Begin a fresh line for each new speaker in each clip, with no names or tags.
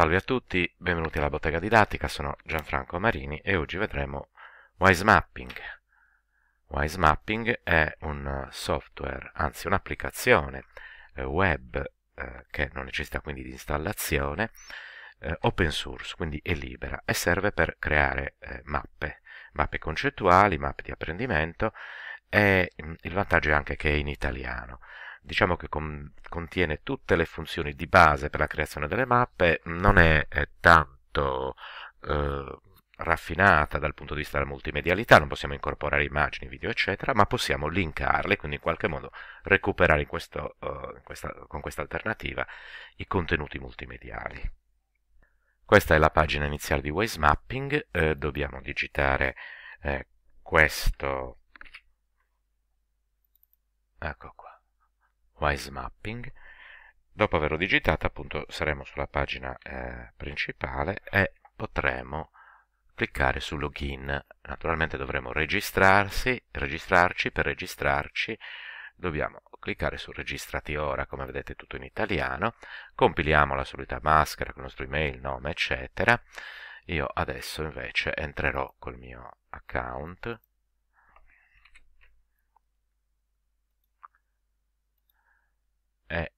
Salve a tutti, benvenuti alla bottega didattica, sono Gianfranco Marini e oggi vedremo Wise Mapping. Wise Mapping è un software, anzi un'applicazione eh, web eh, che non necessita quindi di installazione, eh, open source, quindi è libera e serve per creare eh, mappe, mappe concettuali, mappe di apprendimento e mm, il vantaggio è anche che è in italiano. Diciamo che con, contiene tutte le funzioni di base per la creazione delle mappe, non è, è eh, tanto eh, raffinata dal punto di vista della multimedialità, non possiamo incorporare immagini, video, eccetera, ma possiamo linkarle, quindi in qualche modo recuperare in questo, uh, in questa, con questa alternativa i contenuti multimediali. Questa è la pagina iniziale di Waze Mapping, eh, dobbiamo digitare eh, questo ecco qua wise mapping dopo averlo digitato appunto saremo sulla pagina eh, principale e potremo cliccare su login naturalmente dovremo registrarsi registrarci per registrarci dobbiamo cliccare su registrati ora come vedete tutto in italiano compiliamo la solita maschera con il nostro email nome eccetera io adesso invece entrerò col mio account e eh,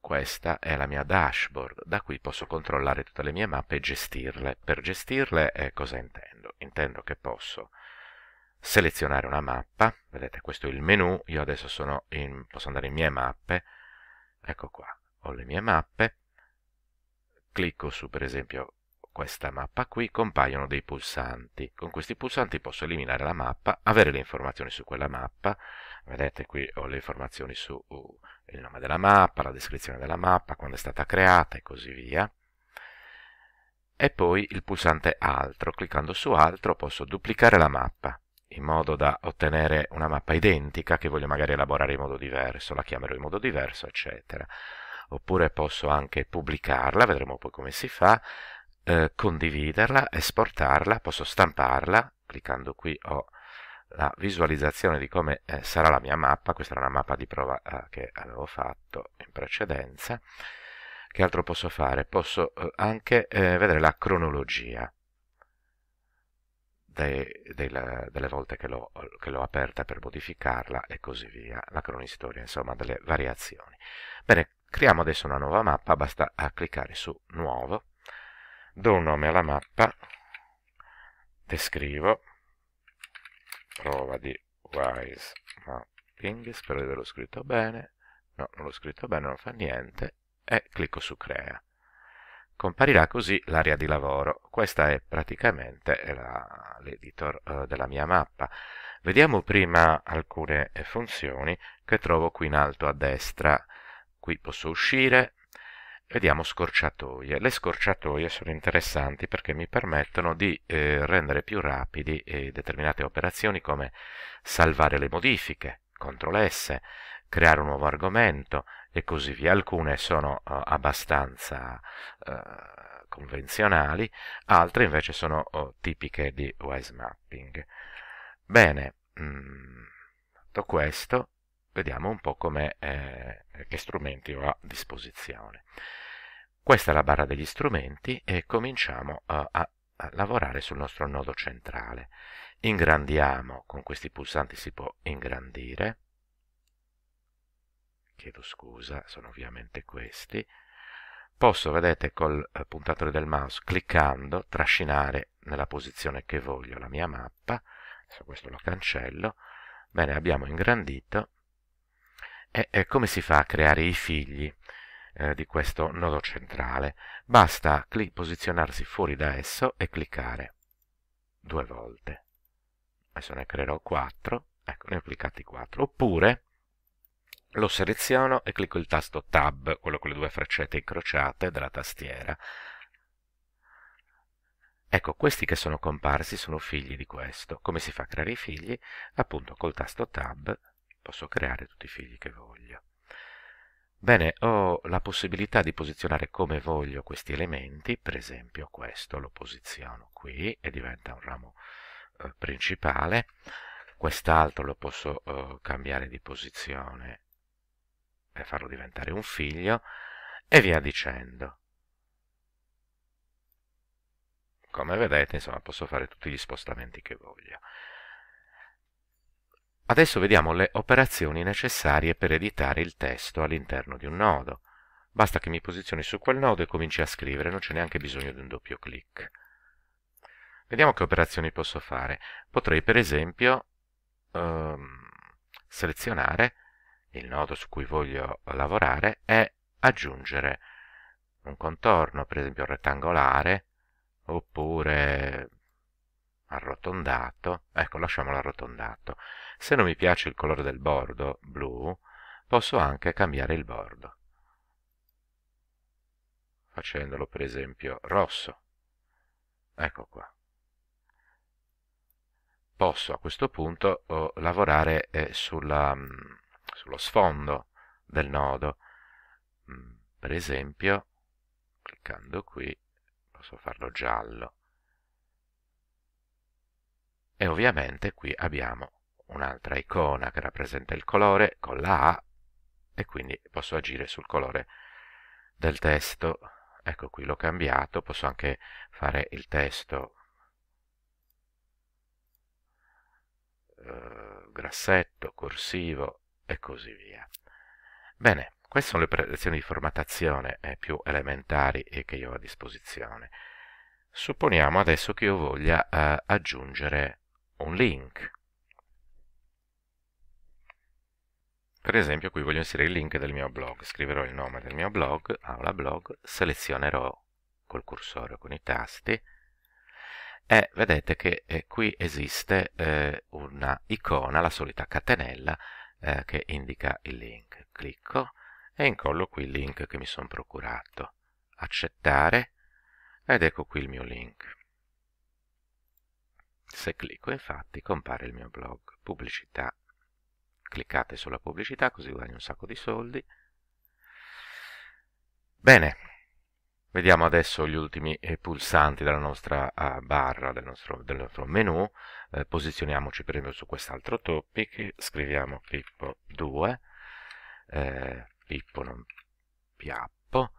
questa è la mia dashboard, da qui posso controllare tutte le mie mappe e gestirle. Per gestirle eh, cosa intendo? Intendo che posso selezionare una mappa, vedete questo è il menu, io adesso sono in, posso andare in mie mappe, ecco qua, ho le mie mappe, clicco su per esempio questa mappa qui compaiono dei pulsanti. Con questi pulsanti posso eliminare la mappa, avere le informazioni su quella mappa. Vedete qui ho le informazioni su uh, il nome della mappa, la descrizione della mappa, quando è stata creata e così via. E poi il pulsante altro. Cliccando su altro posso duplicare la mappa in modo da ottenere una mappa identica che voglio magari elaborare in modo diverso, la chiamerò in modo diverso, eccetera oppure posso anche pubblicarla, vedremo poi come si fa, eh, condividerla, esportarla, posso stamparla, cliccando qui ho la visualizzazione di come eh, sarà la mia mappa, questa era una mappa di prova eh, che avevo fatto in precedenza, che altro posso fare? Posso eh, anche eh, vedere la cronologia dei, della, delle volte che l'ho, aperta per modificarla e così via, la cronistoria insomma delle variazioni. Bene, creiamo adesso una nuova mappa, basta eh, cliccare su nuovo, do un nome alla mappa, descrivo, prova di wise mapping, spero di averlo scritto bene, no, non l'ho scritto bene, non fa niente, e clicco su crea. Comparirà così l'area di lavoro, questa è praticamente l'editor eh, della mia mappa. Vediamo prima alcune funzioni che trovo qui in alto a destra. Qui posso uscire, Vediamo scorciatoie. Le scorciatoie sono interessanti perché mi permettono di eh, rendere più rapidi eh, determinate operazioni come salvare le modifiche, CTRL S, creare un nuovo argomento e così via. Alcune sono eh, abbastanza eh, convenzionali, altre invece sono oh, tipiche di wise mapping. Bene, mh, mm, detto questo, vediamo un po' come eh, che strumenti ho a disposizione. Questa è la barra degli strumenti e cominciamo a, eh, a, a lavorare sul nostro nodo centrale. Ingrandiamo, con questi pulsanti si può ingrandire, chiedo scusa, sono ovviamente questi, posso, vedete, col eh, puntatore del mouse, cliccando, trascinare nella posizione che voglio la mia mappa, adesso questo lo cancello, bene, abbiamo ingrandito, e, e come si fa a creare i figli eh, di questo nodo centrale? Basta posizionarsi fuori da esso e cliccare due volte. Adesso ne creerò quattro. ecco, ne ho cliccati quattro. Oppure lo seleziono e clicco il tasto Tab, quello con le due freccette incrociate della tastiera. Ecco, questi che sono comparsi sono figli di questo. Come si fa a creare i figli? Appunto col tasto Tab posso creare tutti i figli che voglio. Bene, ho la possibilità di posizionare come voglio questi elementi, per esempio questo lo posiziono qui e diventa un ramo eh, principale, quest'altro lo posso eh, cambiare di posizione e farlo diventare un figlio e via dicendo. Come vedete, insomma, posso fare tutti gli spostamenti che voglio. Adesso vediamo le operazioni necessarie per editare il testo all'interno di un nodo. Basta che mi posizioni su quel nodo e cominci a scrivere, non c'è neanche bisogno di un doppio clic. Vediamo che operazioni posso fare. Potrei per esempio ehm, selezionare il nodo su cui voglio lavorare e aggiungere un contorno, per esempio rettangolare, oppure arrotondato, ecco lasciamolo arrotondato, se non mi piace il colore del bordo, blu, posso anche cambiare il bordo, facendolo per esempio rosso, ecco qua. Posso a questo punto oh, lavorare eh, sulla, mh, mm, sullo sfondo del nodo, mh, mm, per esempio cliccando qui posso farlo giallo e ovviamente qui abbiamo un'altra icona che rappresenta il colore con la A e quindi posso agire sul colore del testo ecco qui l'ho cambiato posso anche fare il testo eh, grassetto, corsivo e così via bene, queste sono le lezioni di formattazione eh, più elementari che io ho a disposizione supponiamo adesso che io voglia eh, aggiungere un link. Per esempio qui voglio inserire il link del mio blog, scriverò il nome del mio blog, aula blog, selezionerò col cursore con i tasti e vedete che eh, qui esiste eh, una icona, la solita catenella, eh, che indica il link. Clicco e incollo qui il link che mi sono procurato. Accettare ed ecco qui il mio link. Se clicco infatti compare il mio blog, pubblicità. Cliccate sulla pubblicità così guadagno un sacco di soldi. Bene, vediamo adesso gli ultimi eh, pulsanti della nostra eh, barra, del nostro, del nostro menu. Eh, posizioniamoci per esempio su quest'altro topic, scriviamo Pippo 2, eh, Pippo non Piappo,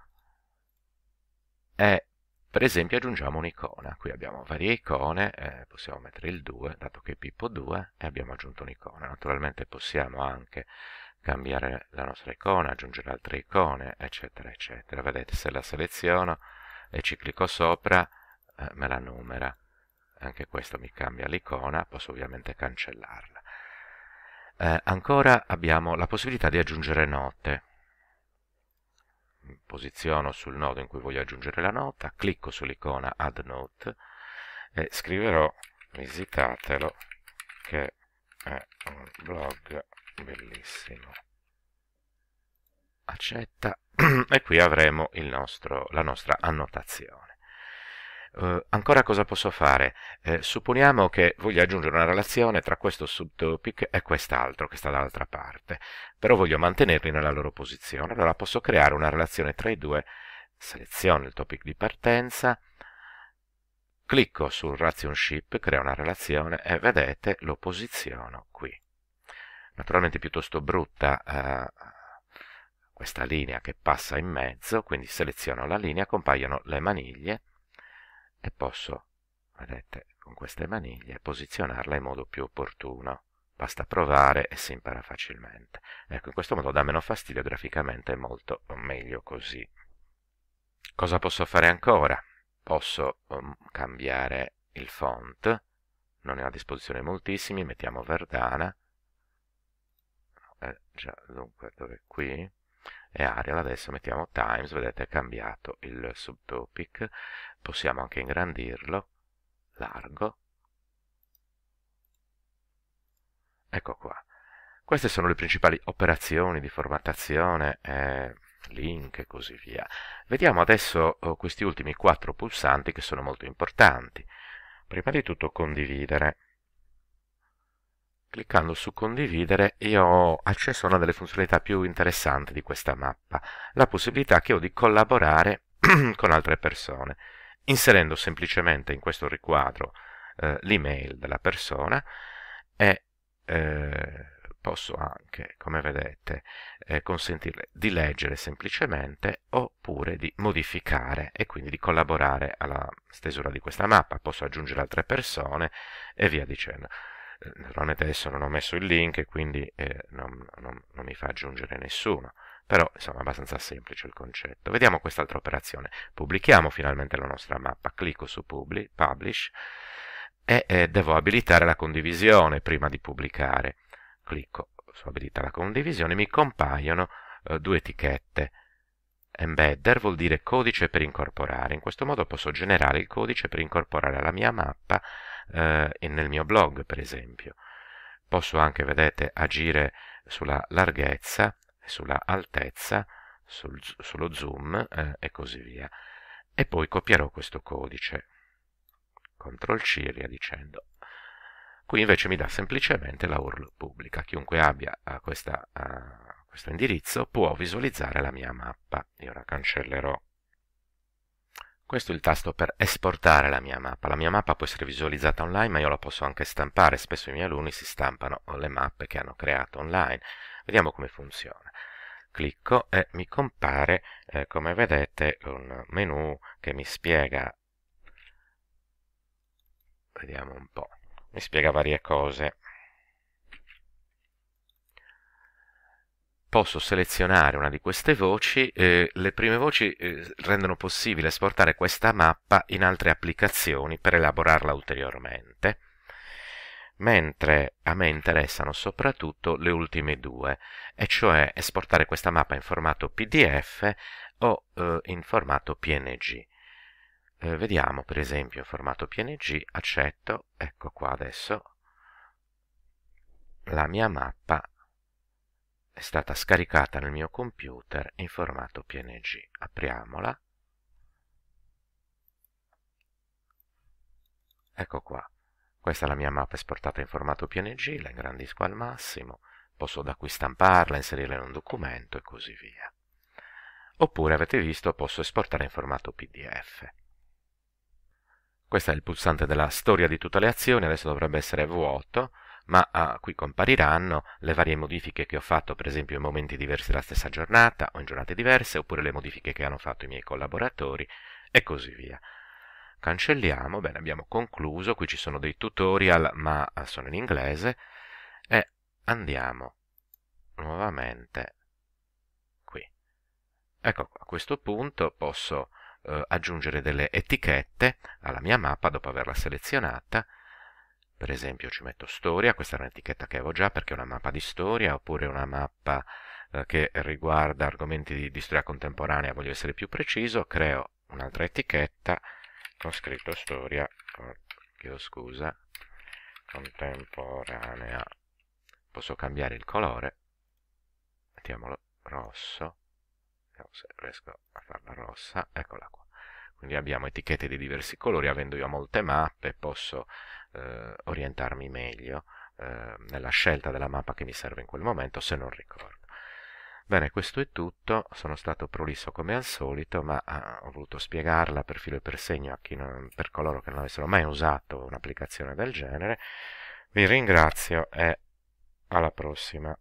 e per esempio aggiungiamo un'icona, qui abbiamo varie icone, eh, possiamo mettere il 2, dato che è Pippo 2, e abbiamo aggiunto un'icona. Naturalmente possiamo anche cambiare la nostra icona, aggiungere altre icone, eccetera, eccetera. Vedete, se la seleziono e ci clicco sopra, eh, me la numera. Anche questo mi cambia l'icona, posso ovviamente cancellarla. Eh, ancora abbiamo la possibilità di aggiungere note mi posiziono sul nodo in cui voglio aggiungere la nota, clicco sull'icona Add Note e scriverò visitatelo che è un blog bellissimo. Accetta e qui avremo nostro, la nostra annotazione. Uh, ancora cosa posso fare? Eh, supponiamo che voglio aggiungere una relazione tra questo subtopic e quest'altro che sta dall'altra parte, però voglio mantenerli nella loro posizione, allora posso creare una relazione tra i due, seleziono il topic di partenza, clicco sul relationship, creo una relazione e vedete lo posiziono qui. Naturalmente è piuttosto brutta uh, questa linea che passa in mezzo, quindi seleziono la linea, compaiono le maniglie, e posso, vedete, con queste maniglie posizionarla in modo più opportuno. Basta provare e si impara facilmente. Ecco, in questo modo dà meno fastidio graficamente, è molto meglio così. Cosa posso fare ancora? Posso um, cambiare il font, non ne ho a disposizione moltissimi, mettiamo Verdana, eh, già, dunque, dove qui? e Arial, adesso mettiamo Times, vedete è cambiato il subtopic, possiamo anche ingrandirlo, largo, ecco qua. Queste sono le principali operazioni di formattazione, eh, link e così via. Vediamo adesso oh, questi ultimi quattro pulsanti che sono molto importanti. Prima di tutto condividere cliccando su condividere io ho accesso a una delle funzionalità più interessanti di questa mappa, la possibilità che ho di collaborare con altre persone, inserendo semplicemente in questo riquadro eh, l'email della persona e eh, posso anche, come vedete, eh, consentirle di leggere semplicemente oppure di modificare e quindi di collaborare alla stesura di questa mappa, posso aggiungere altre persone e via dicendo naturalmente adesso non ho messo il link e quindi eh, non, non, non, mi fa aggiungere nessuno però insomma è abbastanza semplice il concetto vediamo quest'altra operazione pubblichiamo finalmente la nostra mappa clicco su publi, publish e eh, devo abilitare la condivisione prima di pubblicare clicco su abilita la condivisione mi compaiono eh, due etichette Embedder vuol dire codice per incorporare, in questo modo posso generare il codice per incorporare alla mia mappa eh, nel mio blog per esempio. Posso anche, vedete, agire sulla larghezza, sulla altezza, sul, sullo zoom eh, e così via. E poi copierò questo codice. CTRL C via dicendo. Qui invece mi dà semplicemente la URL pubblica. Chiunque abbia eh, questa, uh, questo indirizzo può visualizzare la mia mappa. Io la cancellerò questo è il tasto per esportare la mia mappa. La mia mappa può essere visualizzata online, ma io la posso anche stampare. Spesso i miei alunni si stampano le mappe che hanno creato online. Vediamo come funziona. Clicco e mi compare, eh, come vedete, un menu che mi spiega... Vediamo un po'. Mi spiega varie cose. posso selezionare una di queste voci, eh, le prime voci eh, rendono possibile esportare questa mappa in altre applicazioni per elaborarla ulteriormente, mentre a me interessano soprattutto le ultime due, e cioè esportare questa mappa in formato PDF o eh, in formato PNG. Eh, vediamo per esempio formato PNG, accetto, ecco qua adesso, la mia mappa è stata scaricata nel mio computer in formato PNG. Apriamola. Ecco qua. Questa è la mia mappa esportata in formato PNG, la ingrandisco al massimo, posso da qui stamparla, inserirla in un documento e così via. Oppure, avete visto, posso esportare in formato PDF. Questo è il pulsante della storia di tutte le azioni, adesso dovrebbe essere vuoto, ma ah, qui compariranno le varie modifiche che ho fatto per esempio in momenti diversi della stessa giornata o in giornate diverse oppure le modifiche che hanno fatto i miei collaboratori e così via. Cancelliamo, bene abbiamo concluso, qui ci sono dei tutorial ma ah, sono in inglese e andiamo nuovamente qui. Ecco, a questo punto posso eh, aggiungere delle etichette alla mia mappa dopo averla selezionata per esempio ci metto storia, questa è un'etichetta che avevo già perché è una mappa di storia oppure una mappa eh, che riguarda argomenti di, di, storia contemporanea, voglio essere più preciso, creo un'altra etichetta con scritto storia, chiedo scusa, contemporanea, posso cambiare il colore, mettiamolo rosso, vediamo se riesco a farla rossa, eccola qua quindi abbiamo etichette di diversi colori, avendo io molte mappe posso eh, orientarmi meglio eh, nella scelta della mappa che mi serve in quel momento se non ricordo. Bene, questo è tutto, sono stato prolisso come al solito, ma ah, ho voluto spiegarla per filo e per segno non, per coloro che non avessero mai usato un'applicazione del genere. Vi ringrazio e alla prossima.